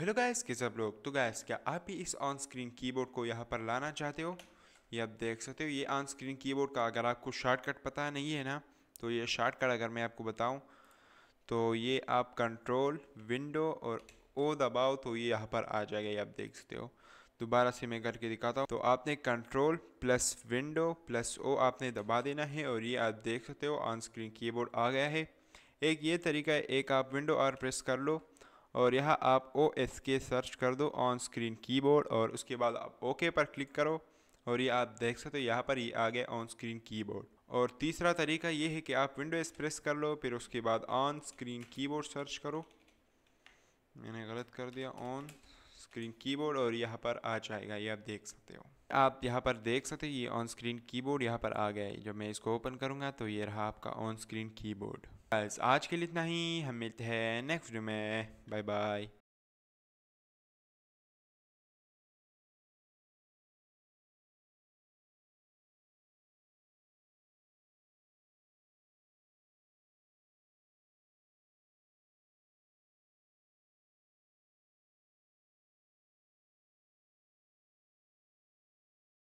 hello guys के सब लोग तो गैस क्या आप भी इस ऑन स्क्रीन कीबोर्ड को यहाँ पर लाना चाहते हो ये आप देख सकते हो ये ऑन स्क्रीन कीबोर्ड का अगर आपको शॉर्टकट पता नहीं है ना तो ये शॉर्टकट अगर मैं आपको बताऊँ तो ये आप कंट्रोल विंडो और ओ दबाओ तो ये यहाँ पर आ जाएगा ये आप देख सकते हो दोबारा से मैं करके दिखाता हूँ तो आपने control plus window plus O आपने दबा देना है और ये आप देख सकते हो ऑन स्क्रीन कीबोर्ड आ गया है एक ये तरीका है एक आप विंडो आर प्रेस कर लो और यहाँ आप ओ एस के सर्च कर दो ऑन स्क्रीन कीबोर्ड और उसके बाद आप ओके पर क्लिक करो और ये आप देख सकते हो यहाँ पर ये आ गया ऑन स्क्रीन कीबोर्ड और तीसरा तरीका ये है कि आप विंडोज़ प्रेस कर लो फिर उसके बाद ऑन स्क्रीन कीबोर्ड सर्च करो मैंने गलत कर दिया ऑन स्क्रीन कीबोर्ड और यहाँ पर आ जाएगा ये आप देख सकते हो आप यहाँ पर देख सकते हो ये ऑन स्क्रीन कीबोर्ड यहाँ पर आ गया है जब मैं इसको ओपन करूँगा तो ये रहा आपका ऑन स्क्रीन कीबोर्ड बस आज के लिए इतना ही हम मिलते हैं नेक्स्ट वीडियो में बाय बाय